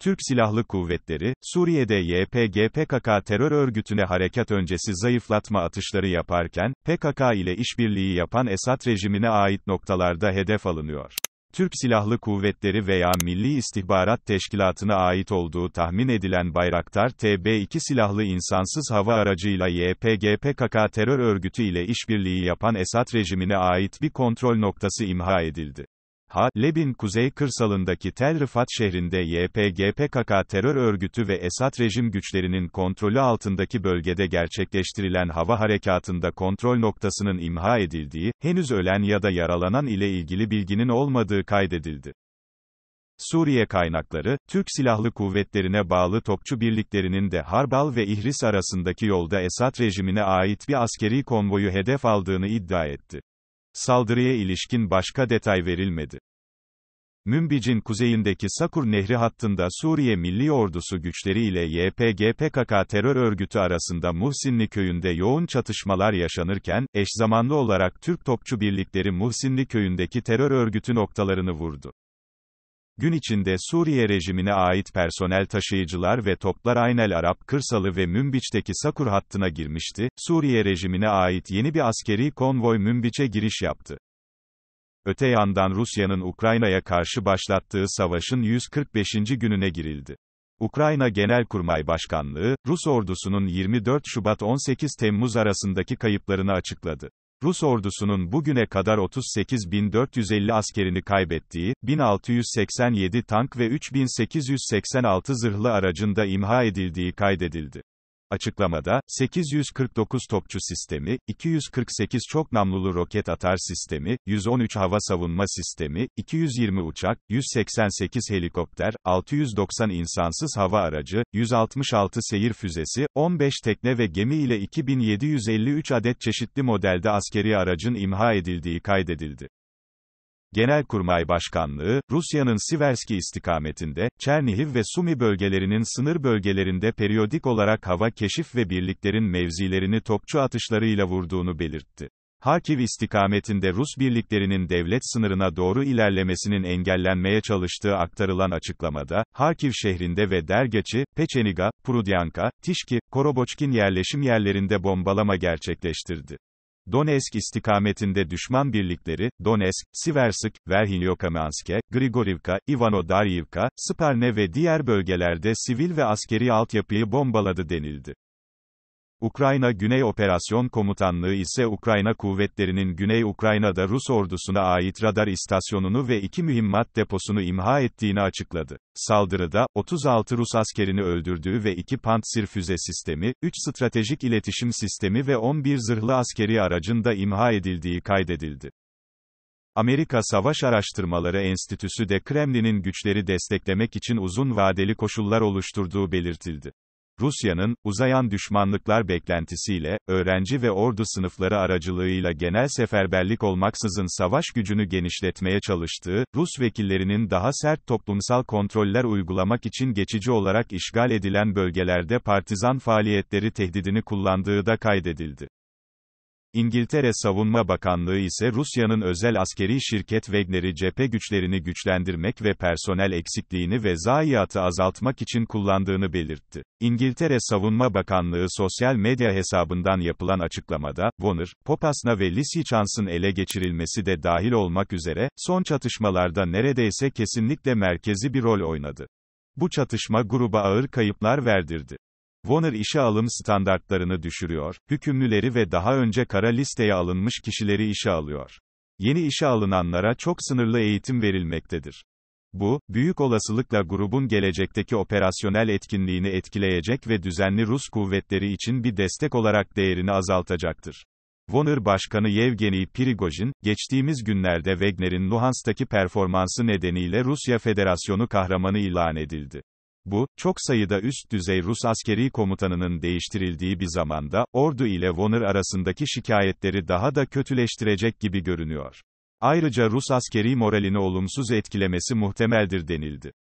Türk Silahlı Kuvvetleri, Suriye'de YPG PKK terör örgütüne harekat öncesi zayıflatma atışları yaparken, PKK ile işbirliği yapan Esad rejimine ait noktalarda hedef alınıyor. Türk Silahlı Kuvvetleri veya Milli İstihbarat Teşkilatı'na ait olduğu tahmin edilen Bayraktar TB2 silahlı insansız hava aracıyla YPG PKK terör örgütü ile işbirliği yapan Esad rejimine ait bir kontrol noktası imha edildi. Ha Lebin Kuzey kırsalındaki Tel Rifat şehrinde YPG PKK terör örgütü ve Esad rejim güçlerinin kontrolü altındaki bölgede gerçekleştirilen hava harekatında kontrol noktasının imha edildiği, henüz ölen ya da yaralanan ile ilgili bilginin olmadığı kaydedildi. Suriye kaynakları, Türk Silahlı Kuvvetlerine bağlı topçu birliklerinin de Harbal ve İhris arasındaki yolda Esad rejimine ait bir askeri konvoyu hedef aldığını iddia etti. Saldırıya ilişkin başka detay verilmedi. Mümbic'in kuzeyindeki Sakur Nehri hattında Suriye Milli Ordusu güçleri ile YPG PKK terör örgütü arasında Muhsinli köyünde yoğun çatışmalar yaşanırken, eş zamanlı olarak Türk Topçu Birlikleri Muhsinli köyündeki terör örgütü noktalarını vurdu. Gün içinde Suriye rejimine ait personel taşıyıcılar ve toplar Aynel Arap Kırsalı ve Münbiç'teki Sakur hattına girmişti, Suriye rejimine ait yeni bir askeri konvoy Münbiç'e giriş yaptı. Öte yandan Rusya'nın Ukrayna'ya karşı başlattığı savaşın 145. gününe girildi. Ukrayna Genelkurmay Başkanlığı, Rus ordusunun 24 Şubat-18 Temmuz arasındaki kayıplarını açıkladı. Rus ordusunun bugüne kadar 38.450 askerini kaybettiği, 1687 tank ve 3886 zırhlı aracında imha edildiği kaydedildi. Açıklamada, 849 topçu sistemi, 248 çok namlulu roket atar sistemi, 113 hava savunma sistemi, 220 uçak, 188 helikopter, 690 insansız hava aracı, 166 seyir füzesi, 15 tekne ve gemi ile 2753 adet çeşitli modelde askeri aracın imha edildiği kaydedildi. Genelkurmay Başkanlığı, Rusya'nın Siverski istikametinde, Çernihiv ve Sumi bölgelerinin sınır bölgelerinde periyodik olarak hava keşif ve birliklerin mevzilerini topçu atışlarıyla vurduğunu belirtti. Harkiv istikametinde Rus birliklerinin devlet sınırına doğru ilerlemesinin engellenmeye çalıştığı aktarılan açıklamada, Harkiv şehrinde ve Dergeçi, Peçeniga, Prudyanka, Tişki, Koroboçkin yerleşim yerlerinde bombalama gerçekleştirdi. Donetsk istikametinde düşman birlikleri, Donetsk, Siversk, Verhinyokamanske, Grigorivka, Ivanodaryivka, Sperne ve diğer bölgelerde sivil ve askeri altyapıyı bombaladı denildi. Ukrayna Güney Operasyon Komutanlığı ise Ukrayna kuvvetlerinin Güney Ukrayna'da Rus ordusuna ait radar istasyonunu ve iki mühimmat deposunu imha ettiğini açıkladı. Saldırıda, 36 Rus askerini öldürdüğü ve 2 Pantsir füze sistemi, 3 stratejik iletişim sistemi ve 11 zırhlı askeri aracın da imha edildiği kaydedildi. Amerika Savaş Araştırmaları Enstitüsü de Kremlin'in güçleri desteklemek için uzun vadeli koşullar oluşturduğu belirtildi. Rusya'nın, uzayan düşmanlıklar beklentisiyle, öğrenci ve ordu sınıfları aracılığıyla genel seferberlik olmaksızın savaş gücünü genişletmeye çalıştığı, Rus vekillerinin daha sert toplumsal kontroller uygulamak için geçici olarak işgal edilen bölgelerde partizan faaliyetleri tehdidini kullandığı da kaydedildi. İngiltere Savunma Bakanlığı ise Rusya'nın özel askeri şirket Wagner'i cephe güçlerini güçlendirmek ve personel eksikliğini ve zayiatı azaltmak için kullandığını belirtti. İngiltere Savunma Bakanlığı sosyal medya hesabından yapılan açıklamada, Warner, Popasna ve Lisiçansın ele geçirilmesi de dahil olmak üzere, son çatışmalarda neredeyse kesinlikle merkezi bir rol oynadı. Bu çatışma gruba ağır kayıplar verdirdi. Warner işe alım standartlarını düşürüyor, hükümlüleri ve daha önce kara listeye alınmış kişileri işe alıyor. Yeni işe alınanlara çok sınırlı eğitim verilmektedir. Bu, büyük olasılıkla grubun gelecekteki operasyonel etkinliğini etkileyecek ve düzenli Rus kuvvetleri için bir destek olarak değerini azaltacaktır. Warner Başkanı Yevgeny Prigojin, geçtiğimiz günlerde Wagner'in Luhansk'taki performansı nedeniyle Rusya Federasyonu kahramanı ilan edildi. Bu, çok sayıda üst düzey Rus askeri komutanının değiştirildiği bir zamanda, ordu ile Vonır arasındaki şikayetleri daha da kötüleştirecek gibi görünüyor. Ayrıca Rus askeri moralini olumsuz etkilemesi muhtemeldir denildi.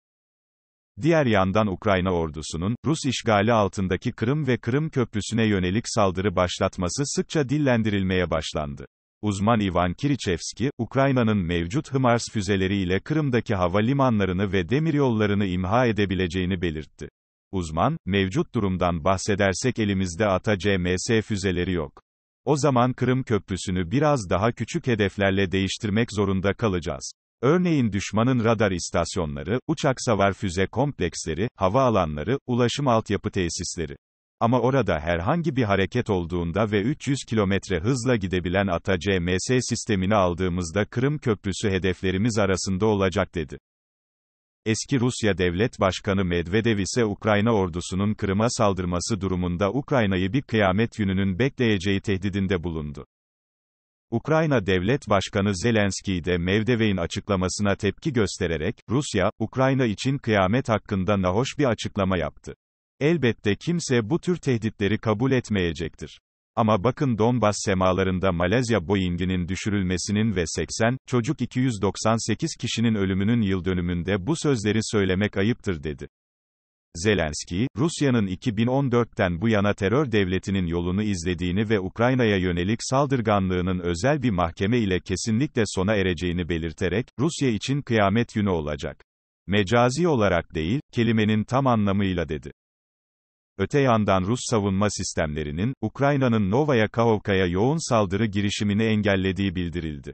Diğer yandan Ukrayna ordusunun, Rus işgali altındaki Kırım ve Kırım Köprüsü'ne yönelik saldırı başlatması sıkça dillendirilmeye başlandı. Uzman Ivan Kirichevski, Ukrayna'nın mevcut HIMARS füzeleriyle Kırım'daki havalimanlarını ve demiryollarını imha edebileceğini belirtti. Uzman, mevcut durumdan bahsedersek elimizde ATA CMS füzeleri yok. O zaman Kırım Köprüsü'nü biraz daha küçük hedeflerle değiştirmek zorunda kalacağız. Örneğin düşmanın radar istasyonları, uçak savar füze kompleksleri, hava alanları, ulaşım altyapı tesisleri. Ama orada herhangi bir hareket olduğunda ve 300 kilometre hızla gidebilen ATA CMS sistemini aldığımızda Kırım Köprüsü hedeflerimiz arasında olacak dedi. Eski Rusya Devlet Başkanı Medvedev ise Ukrayna ordusunun Kırım'a saldırması durumunda Ukrayna'yı bir kıyamet gününün bekleyeceği tehdidinde bulundu. Ukrayna Devlet Başkanı Zelenski de Mevdevey'in açıklamasına tepki göstererek, Rusya, Ukrayna için kıyamet hakkında nahoş bir açıklama yaptı. Elbette kimse bu tür tehditleri kabul etmeyecektir. Ama bakın Donbas semalarında Malezya Boeing'inin düşürülmesinin ve 80, çocuk 298 kişinin ölümünün yıl dönümünde bu sözleri söylemek ayıptır dedi. Zelenski, Rusya'nın 2014'ten bu yana terör devletinin yolunu izlediğini ve Ukrayna'ya yönelik saldırganlığının özel bir mahkeme ile kesinlikle sona ereceğini belirterek, Rusya için kıyamet günü olacak. Mecazi olarak değil, kelimenin tam anlamıyla dedi. Öte yandan Rus savunma sistemlerinin, Ukrayna'nın Novaya Kahovka'ya yoğun saldırı girişimini engellediği bildirildi.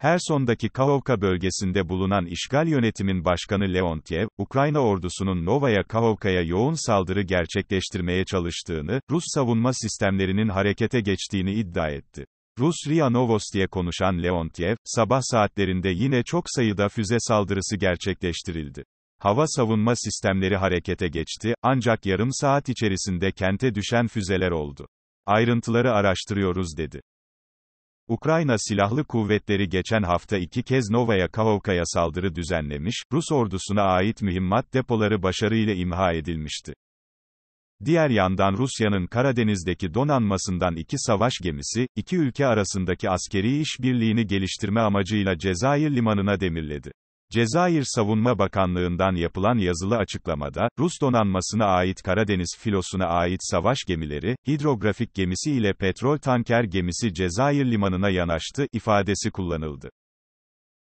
Her sondaki Kahovka bölgesinde bulunan işgal yönetimin başkanı Leontiev, Ukrayna ordusunun Novaya Kahovka'ya yoğun saldırı gerçekleştirmeye çalıştığını, Rus savunma sistemlerinin harekete geçtiğini iddia etti. Rus RIA Novosti'ye konuşan Leontiev, sabah saatlerinde yine çok sayıda füze saldırısı gerçekleştirildi. Hava savunma sistemleri harekete geçti, ancak yarım saat içerisinde kente düşen füzeler oldu. Ayrıntıları araştırıyoruz dedi. Ukrayna Silahlı Kuvvetleri geçen hafta iki kez Novaya Kavovka'ya saldırı düzenlemiş, Rus ordusuna ait mühimmat depoları başarıyla imha edilmişti. Diğer yandan Rusya'nın Karadeniz'deki donanmasından iki savaş gemisi, iki ülke arasındaki askeri işbirliğini geliştirme amacıyla Cezayir limanına demirledi. Cezayir Savunma Bakanlığı'ndan yapılan yazılı açıklamada, Rus donanmasına ait Karadeniz filosuna ait savaş gemileri, hidrografik gemisi ile petrol tanker gemisi Cezayir limanına yanaştı ifadesi kullanıldı.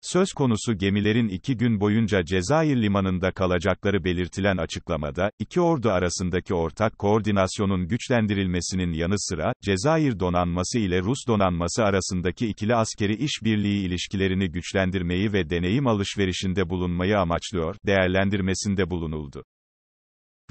Söz konusu gemilerin iki gün boyunca Cezayir limanında kalacakları belirtilen açıklamada, iki ordu arasındaki ortak koordinasyonun güçlendirilmesinin yanı sıra, Cezayir donanması ile Rus donanması arasındaki ikili askeri işbirliği ilişkilerini güçlendirmeyi ve deneyim alışverişinde bulunmayı amaçlıyor, değerlendirmesinde bulunuldu.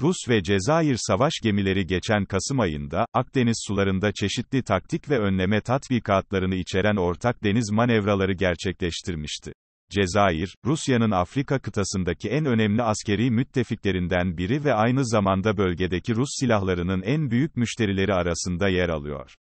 Rus ve Cezayir savaş gemileri geçen Kasım ayında, Akdeniz sularında çeşitli taktik ve önleme tatbikatlarını içeren ortak deniz manevraları gerçekleştirmişti. Cezayir, Rusya'nın Afrika kıtasındaki en önemli askeri müttefiklerinden biri ve aynı zamanda bölgedeki Rus silahlarının en büyük müşterileri arasında yer alıyor.